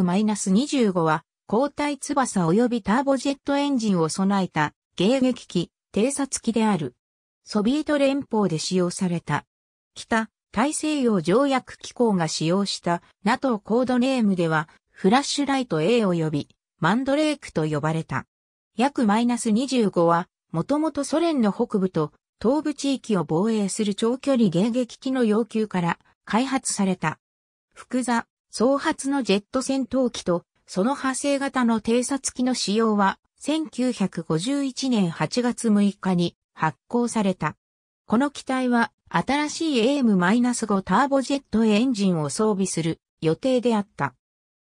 F-25 は、交代翼及びターボジェットエンジンを備えた迎撃機、偵察機である。ソビエト連邦で使用された。北、大西洋条約機構が使用した NATO コードネームでは、フラッシュライト A 及びマンドレークと呼ばれた。約マイナス25は、もともとソ連の北部と東部地域を防衛する長距離迎撃機の要求から開発された。複座、総発のジェット戦闘機と、その派生型の偵察機の使用は、1951年8月6日に発行された。この機体は、新しい AM-5 ターボジェットエンジンを装備する予定であった。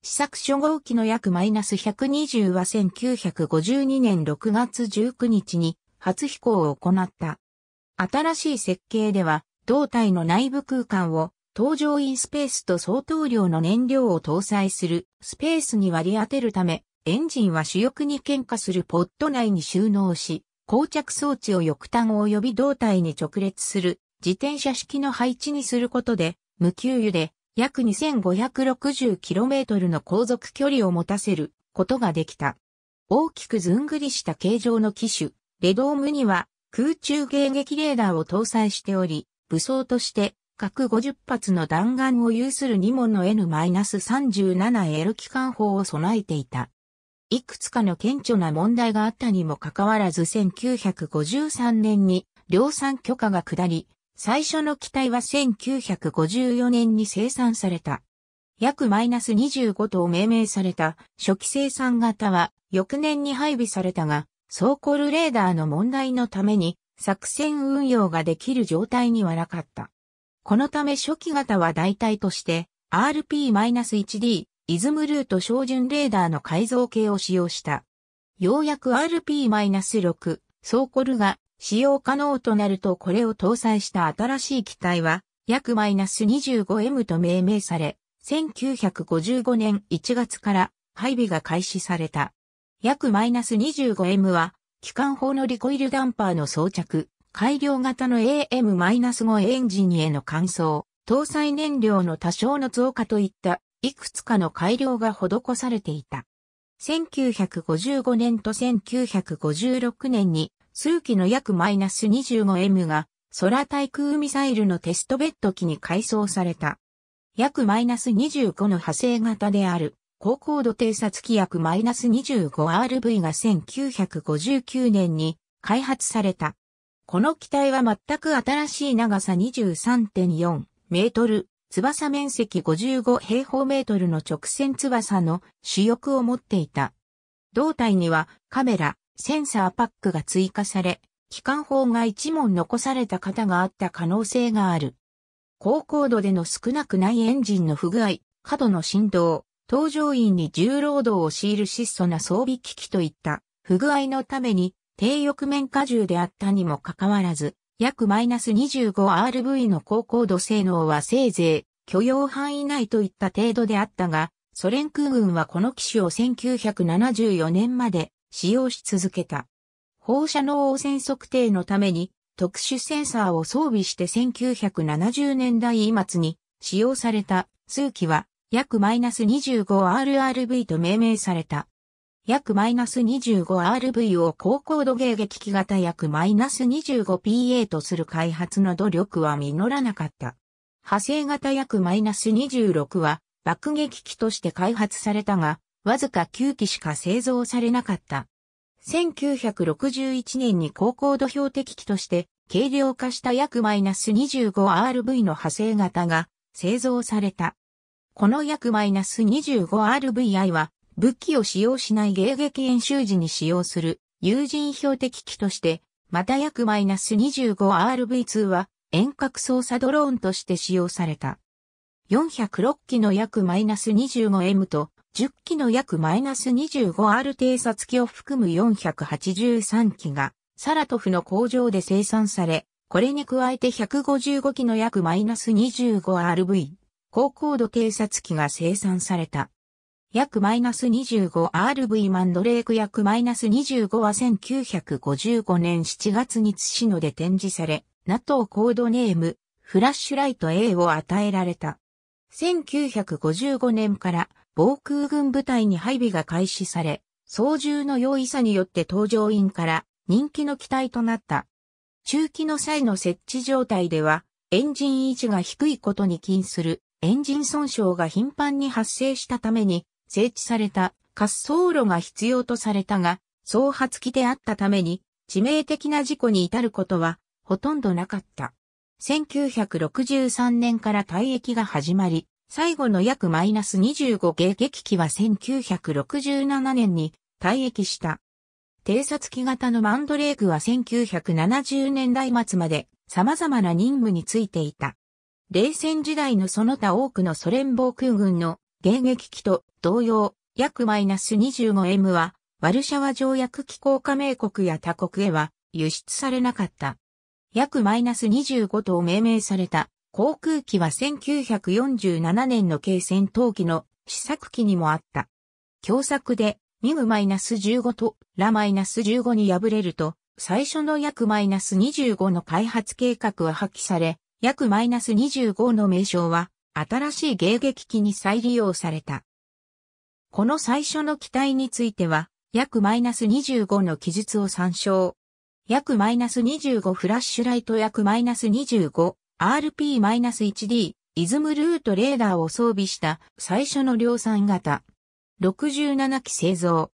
試作初号機の約マイナス120は1952年6月19日に初飛行を行った。新しい設計では、胴体の内部空間を搭乗員スペースと相当量の燃料を搭載するスペースに割り当てるため、エンジンは主翼に喧嘩するポット内に収納し、膠着装置を翼端及び胴体に直列する自転車式の配置にすることで、無給油で約 2560km の航続距離を持たせることができた。大きくずんぐりした形状の機種、レドームには空中迎撃レーダーを搭載しており、武装として各50発の弾丸を有する2門の N-37L 機関砲を備えていた。いくつかの顕著な問題があったにもかかわらず1953年に量産許可が下り、最初の機体は1954年に生産された。約マイナス25と命名された初期生産型は翌年に配備されたが、走行ルレーダーの問題のために作戦運用ができる状態にはなかった。このため初期型は代替として RP-1D イズムルート標準レーダーの改造系を使用した。ようやく RP-6 ソーコルが使用可能となるとこれを搭載した新しい機体は約 -25M と命名され、1955年1月から配備が開始された。約 -25M は機関砲のリコイルダンパーの装着、改良型の AM-5 エンジンへの換装、搭載燃料の多少の増加といった、いくつかの改良が施されていた。1955年と1956年に、数機の約 25M が、空対空ミサイルのテストベッド機に改装された。約25の派生型である、高高度偵察機約 25RV が1959年に開発された。この機体は全く新しい長さ23.4メートル、翼面積55平方メートルの直線翼の主翼を持っていた。胴体にはカメラ、センサーパックが追加され、機関砲が一門残された方があった可能性がある。高高度での少なくないエンジンの不具合、過度の振動、搭乗員に重労働を強いる質素な装備機器といった不具合のために低翼面荷重であったにもかかわらず、約マイナス 25RV の高高度性能はせいぜい許容範囲内といった程度であったが、ソ連空軍はこの機種を1974年まで使用し続けた。放射能汚染測定のために特殊センサーを装備して1970年代末に使用された数機は約マイナス 25RRV と命名された。約 -25RV を高高度迎撃機型約 -25PA とする開発の努力は実らなかった。派生型約 -26 は爆撃機として開発されたが、わずか9機しか製造されなかった。1961年に高高度標的機として軽量化した約 -25RV の派生型が製造された。この約 -25RVI は武器を使用しない迎撃演習時に使用する有人標的機として、また約 -25RV2 は遠隔操作ドローンとして使用された。406機の約 -25M と10機の約 -25R 偵察機を含む483機がサラトフの工場で生産され、これに加えて155機の約 -25RV 高高度偵察機が生産された。約 -25RV マンドレーク約 -25 は1955年7月に津市野で展示され、NATO コードネーム、フラッシュライト A を与えられた。1955年から防空軍部隊に配備が開始され、操縦の容易さによって搭乗員から人気の機体となった。中期の際の設置状態では、エンジン位置が低いことに起因するエンジン損傷が頻繁に発生したために、整地された滑走路が必要とされたが、創発機であったために、致命的な事故に至ることは、ほとんどなかった。1963年から退役が始まり、最後の約マイナス25迎撃機は1967年に退役した。偵察機型のマンドレークは1970年代末まで様々な任務についていた。冷戦時代のその他多くのソ連防空軍の迎撃機と同様、約マイナス 25M は、ワルシャワ条約機構加盟国や他国へは輸出されなかった。約マイナス25と命名された航空機は1947年の軽戦闘機の試作機にもあった。共作でミグマイナス15とラマイナス15に敗れると、最初の約マイナス25の開発計画は破棄され、約マイナス25の名称は新しい迎撃機に再利用された。この最初の機体については、約マイナス25の記述を参照。約マイナス25フラッシュライト約マイナス 25RP-1D イズムルートレーダーを装備した最初の量産型。67機製造。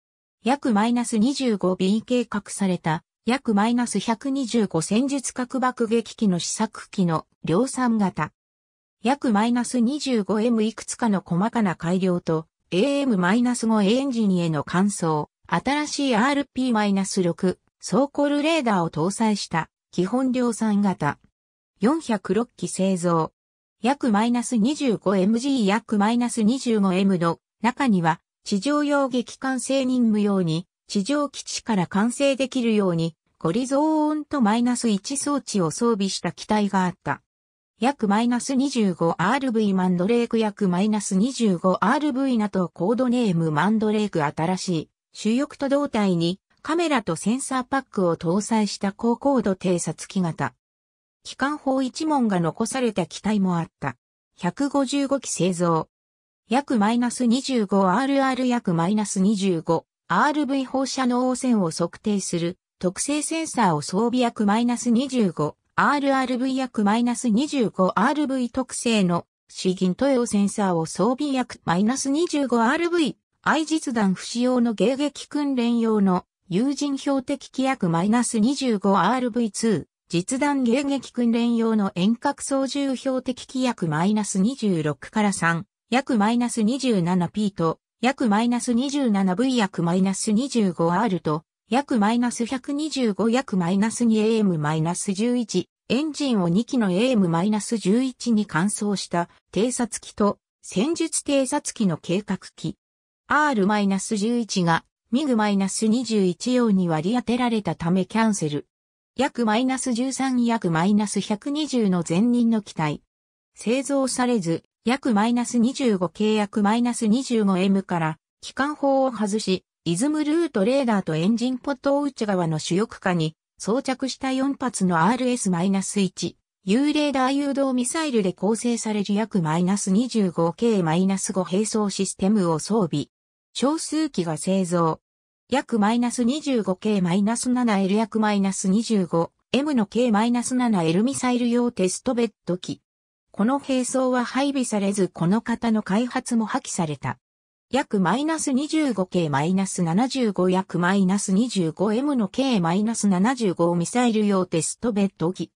約マイナス 25B 計画された約マイナス125戦術核爆撃機の試作機の量産型。約 -25M いくつかの細かな改良と AM-5 エンジンへの換装、新しい RP-6 走行ルレーダーを搭載した基本量産型406機製造約 -25MG 約 -25M の中には地上用撃艦制任務用に地上基地から完成できるようにゴリゾーンと -1 装置を装備した機体があった。約 -25RV マンドレーク約 -25RV なとコードネームマンドレーク新しい主翼と胴体にカメラとセンサーパックを搭載した高高度偵察機型。機関砲一門が残された機体もあった。155機製造。約 -25RR 約 -25RV 放射能汚染を測定する特性センサーを装備約 -25 RRV 薬 -25RV 特性の資金投用センサーを装備薬 -25RV 愛実弾不使用の迎撃訓練用の有人標的規約 -25RV2 実弾迎撃訓練用の遠隔操縦標的規約 -26 から3約 -27P と約 -27V 約 -25R と約マイナス125約マイナス 2AM-11 エンジンを2機の AM-11 に換装した偵察機と戦術偵察機の計画機 R-11 がミグ -21 用に割り当てられたためキャンセル。約 -13 約 -120 の前任の機体。製造されず、約 -25 契約 -25M から機関砲を外し、イズムルートレーダーとエンジンポット内側の主翼下に装着した4発の RS-1、U レーダー誘導ミサイルで構成される約 -25 k -5 並走システムを装備。少数機が製造。約 -25 k -7L 約 -25M の計 -7L ミサイル用テストベッド機。この並走は配備されずこの型の開発も破棄された。約マイナス 25K マイナス75約マイナス 25M の K マイナス75ミサイル用テストベッド機。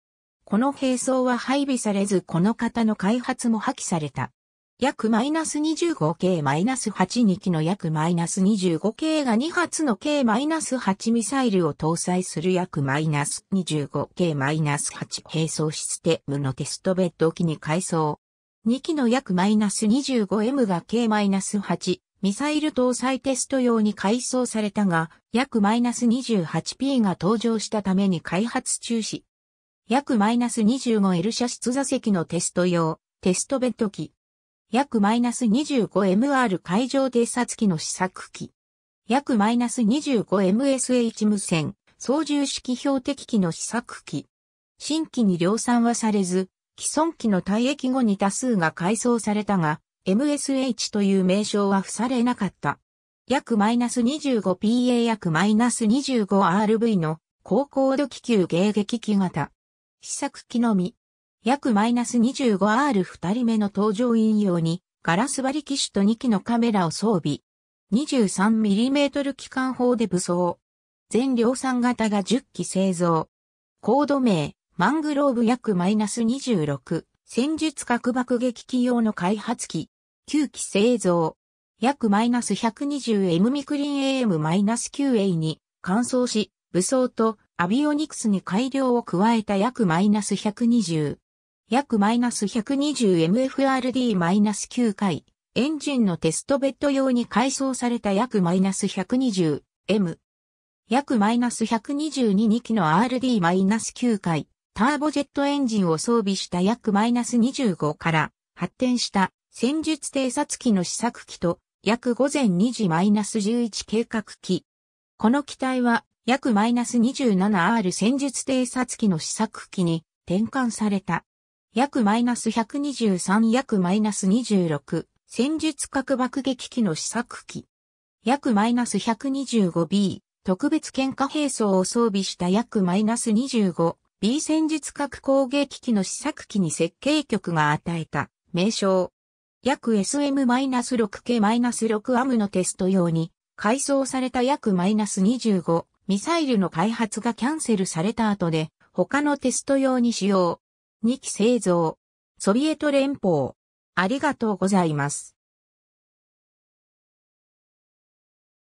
この兵装は配備されずこの型の開発も破棄された。約マイナス 25K マイナス82機の約マイナス 25K が2発の K マイナス8ミサイルを搭載する約マイナス 25K マイナス8並走システムのテストベッド機に改装。2機の約 -25M が計 -8 ミサイル搭載テスト用に改装されたが、約 -28P が登場したために開発中止。約 -25L 射出座席のテスト用、テストベッド機。約 -25MR 海上偵察機の試作機。約 -25MSH 無線、操縦式標的機の試作機。新規に量産はされず、既存機の退役後に多数が改装されたが、MSH という名称は付されなかった。約 -25PA 約 -25RV の高高度気球迎撃機型。試作機のみ。約 -25R 二人目の搭乗員用にガラス張り機種と2機のカメラを装備。23mm 機関砲で武装。全量産型が10機製造。コード名、マングローブ約マイナス26、戦術核爆撃機用の開発機、9機製造、約マイナス 120M ミクリン AM-9A に乾燥し、武装とアビオニクスに改良を加えた約マイナス120、約マイナス 120MFRD-9 回、エンジンのテストベッド用に改装された約マイナス 120M、約マイナス122機の RD-9 回、ターボジェットエンジンを装備した約 -25 から発展した戦術偵察機の試作機と約午前2時 -11 計画機。この機体は約 -27R 戦術偵察機の試作機に転換された。約 -123 約 -26 戦術核爆撃機の試作機。約 -125B 特別喧嘩兵装を装備した約 -25 B 戦術核攻撃機の試作機に設計局が与えた名称。約 s m 6 k 6 a ムのテスト用に改装された約 -25 ミサイルの開発がキャンセルされた後で他のテスト用に使用。2機製造。ソビエト連邦。ありがとうございます。